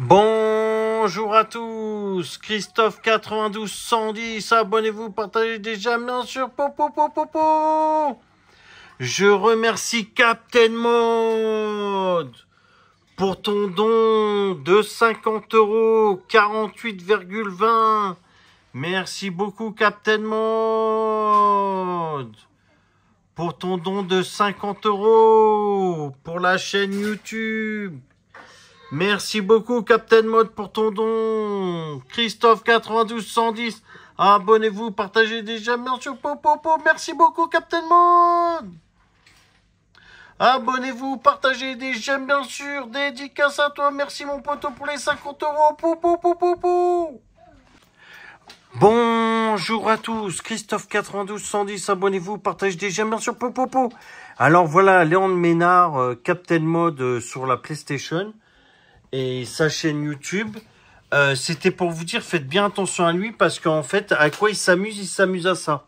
Bonjour à tous, Christophe 92 abonnez-vous, partagez déjà bien sûr, popo po Je remercie Captain Mode pour ton don de 50 euros 48,20. Merci beaucoup Captain Mode pour ton don de 50 euros pour la chaîne YouTube. Merci beaucoup, Captain Mode, pour ton don. Christophe 92 Abonnez-vous, partagez des déjà. sûr, Popopo. Merci beaucoup, Captain Mode. Abonnez-vous, partagez des j'aime bien sûr, dédicace à toi, merci mon poteau pour les 50 euros, pou, pou, pou, Bonjour à tous, Christophe 92 110, abonnez-vous, partagez des j'aime bien sûr, Alors voilà, Léon Ménard, euh, Captain Mode euh, sur la PlayStation et sa chaîne YouTube. Euh, c'était pour vous dire, faites bien attention à lui parce qu'en fait, à quoi il s'amuse Il s'amuse à ça.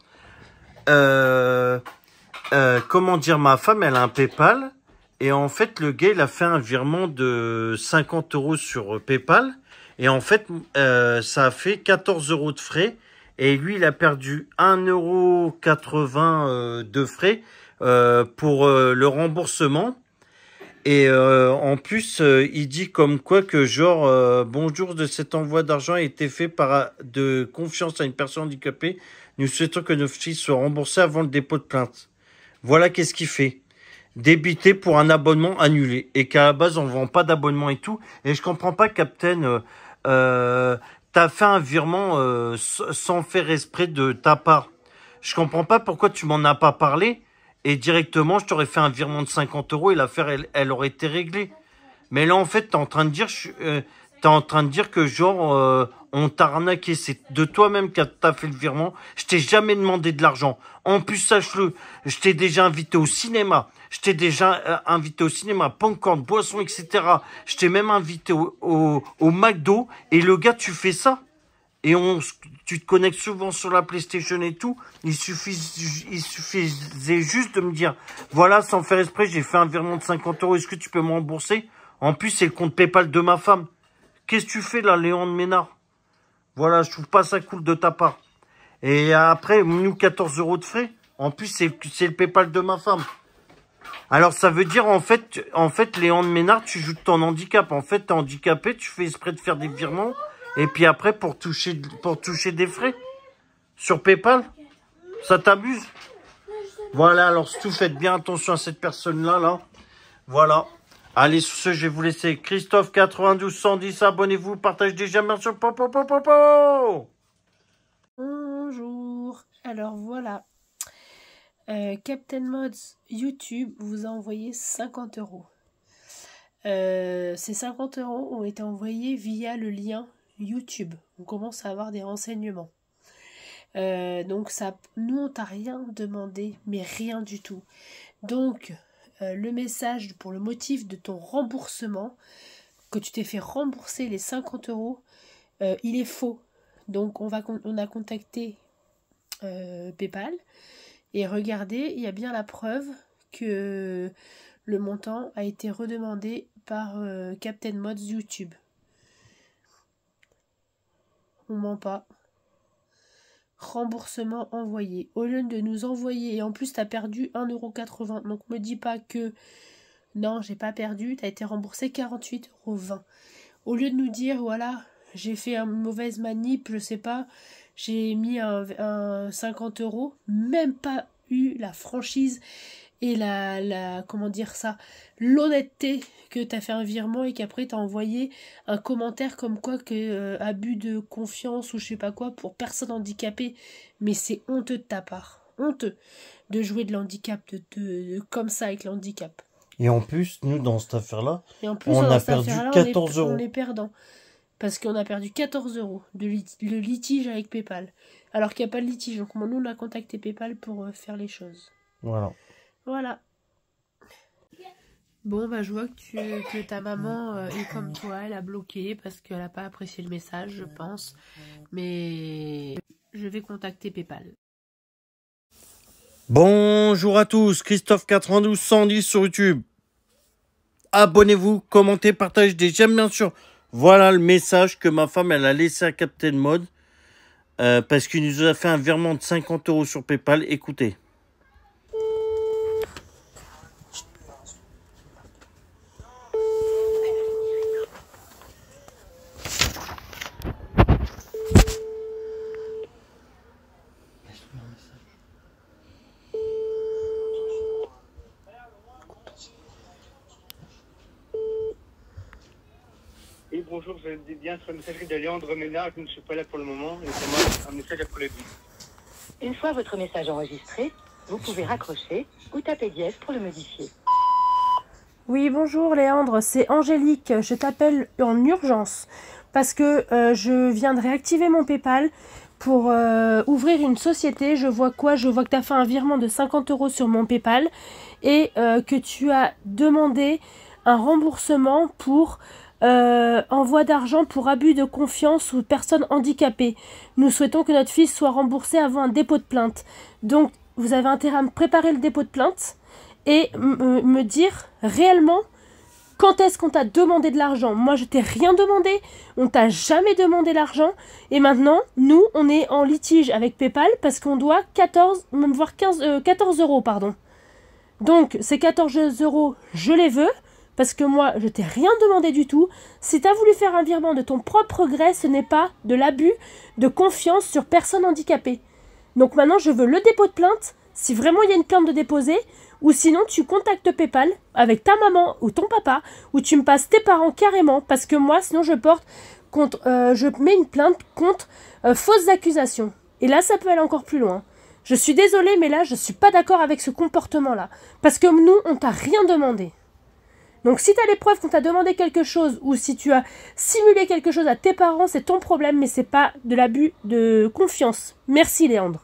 Euh, euh, comment dire, ma femme, elle a un PayPal et en fait, le gars, il a fait un virement de 50 euros sur PayPal et en fait, ça a fait 14 euros de frais et lui, il a perdu 1,80 euro de frais pour le remboursement. Et euh, en plus, euh, il dit comme quoi que genre euh, bonjour de cet envoi d'argent a été fait par de confiance à une personne handicapée. Nous souhaitons que nos fils soient remboursés avant le dépôt de plainte. Voilà qu'est-ce qu'il fait. Débité pour un abonnement annulé et qu'à la base on vend pas d'abonnement et tout. Et je comprends pas, Captain. Euh, T'as fait un virement sans faire esprit de ta part. Je comprends pas pourquoi tu m'en as pas parlé et directement, je t'aurais fait un virement de 50 euros et l'affaire, elle, aurait été réglée. Mais là, en fait, t'es en train de dire, euh, en train de dire que genre, euh, on t'a arnaqué. C'est de toi-même que t'as fait le virement. Je t'ai jamais demandé de l'argent. En plus, sache-le, je t'ai déjà invité au cinéma. Je t'ai déjà euh, invité au cinéma, popcorn, boisson, etc. Je t'ai même invité au, au, au McDo. Et le gars, tu fais ça et on, tu te connectes souvent sur la PlayStation et tout, il, suffit il suffisait juste de me dire, voilà, sans faire esprit, j'ai fait un virement de 50 euros, est-ce que tu peux me rembourser En plus, c'est le compte Paypal de ma femme. Qu'est-ce que tu fais là, Léon de Ménard Voilà, je trouve pas ça cool de ta part. Et après, nous, 14 euros de frais. En plus, c'est le Paypal de ma femme. Alors, ça veut dire, en fait, en fait, Léon de Ménard, tu joues ton handicap. En fait, t'es handicapé, tu fais esprit de faire des virements et puis après, pour toucher, pour toucher des frais sur PayPal, ça t'amuse Voilà, alors tout, faites bien attention à cette personne-là. Là. Voilà. Allez, sur ce, je vais vous laisser. Christophe 92 110, abonnez-vous, partagez déjà. Merci. sur Bonjour. Alors voilà. Euh, Captain Mods YouTube vous a envoyé 50 euros. Euh, ces 50 euros ont été envoyés via le lien YouTube. On commence à avoir des renseignements. Euh, donc ça, nous on t'a rien demandé, mais rien du tout. Donc euh, le message pour le motif de ton remboursement, que tu t'es fait rembourser les 50 euros, euh, il est faux. Donc on, va, on a contacté PayPal et regardez, il y a bien la preuve que le montant a été redemandé par Captain Mods YouTube on ment pas. Remboursement envoyé. Au lieu de nous envoyer, et en plus t'as perdu 1,80€. Donc me dis pas que non, j'ai pas perdu, t'as été remboursé 48,20€. Au lieu de nous dire, voilà, j'ai fait une mauvaise manip, je sais pas, j'ai mis un, 50 euros, même pas eu la franchise et la, comment dire ça l'honnêteté que t'as fait un virement et qu'après t'as envoyé un commentaire comme quoi que euh, abus de confiance ou je sais pas quoi pour personne handicapée mais c'est honteux de ta part honteux de jouer de l'handicap de, de, comme ça avec l'handicap et en plus nous dans cette affaire là on a perdu 14 euros on est perdant parce qu'on a perdu 14 euros de litige avec PayPal alors qu'il n'y a pas de litige donc nous on a contacté PayPal pour euh, faire les choses voilà voilà. Bon, bah, je vois que, ta maman euh, est comme toi, elle a bloqué parce qu'elle n'a pas apprécié le message, je pense. Mais je vais contacter PayPal. Bonjour à tous, Christophe 92 110 sur YouTube. Abonnez-vous, commentez, partagez des j'aime bien sûr. Voilà le message que ma femme elle a laissé à Captain Mode euh, parce qu'il nous a fait un virement de 50 euros sur PayPal. Écoutez. bonjour, je dis bien sur la messagerie de Léandre Ménard, je ne suis pas là pour le moment, et c'est moi un message à Colombie. Une fois votre message enregistré, vous pouvez raccrocher ou taper dièse pour le modifier. Oui, bonjour Léandre, c'est Angélique. Je t'appelle en urgence parce que euh, je viens de réactiver mon PayPal pour euh, ouvrir une société. Je vois quoi Je vois que tu as fait un virement de 50 euros sur mon PayPal et euh, que tu as demandé un remboursement pour euh, envoi d'argent pour abus de confiance ou personnes handicapées. Nous souhaitons que notre fils soit remboursé avant un dépôt de plainte. Donc, vous avez intérêt à me préparer le dépôt de plainte et euh, me dire réellement quand est-ce qu'on t'a demandé de l'argent Moi, je t'ai rien demandé. On t'a jamais demandé l'argent. Et maintenant, nous, on est en litige avec PayPal parce qu'on doit 14, voire 15, 14 euh, euros, pardon. Donc, ces 14 euros, je les veux parce que moi, je t'ai rien demandé du tout. Si t'as voulu faire un virement de ton propre gré, ce n'est pas de l'abus de confiance sur personne handicapée. Donc maintenant, je veux le dépôt de plainte, si vraiment il y a une plainte de déposer, ou sinon tu contactes PayPal avec ta maman ou ton papa, ou tu me passes tes parents carrément, parce que moi, sinon je porte contre, euh, je mets une plainte contre euh, fausses accusations. Et là, ça peut aller encore plus loin. Je suis désolée, mais là, je ne suis pas d'accord avec ce comportement-là, parce que nous, on t'a rien demandé. Donc si tu as les preuves qu'on t'a demandé quelque chose ou si tu as simulé quelque chose à tes parents, c'est ton problème, mais c'est pas de l'abus de confiance. Merci Léandre.